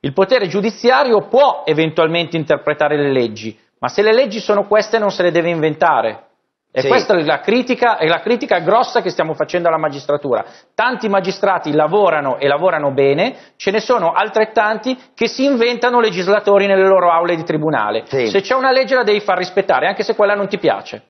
Il potere giudiziario può eventualmente interpretare le leggi, ma se le leggi sono queste non se le deve inventare. E sì. questa è la, critica, è la critica grossa che stiamo facendo alla magistratura. Tanti magistrati lavorano e lavorano bene, ce ne sono altrettanti che si inventano legislatori nelle loro aule di tribunale. Sì. Se c'è una legge la devi far rispettare, anche se quella non ti piace.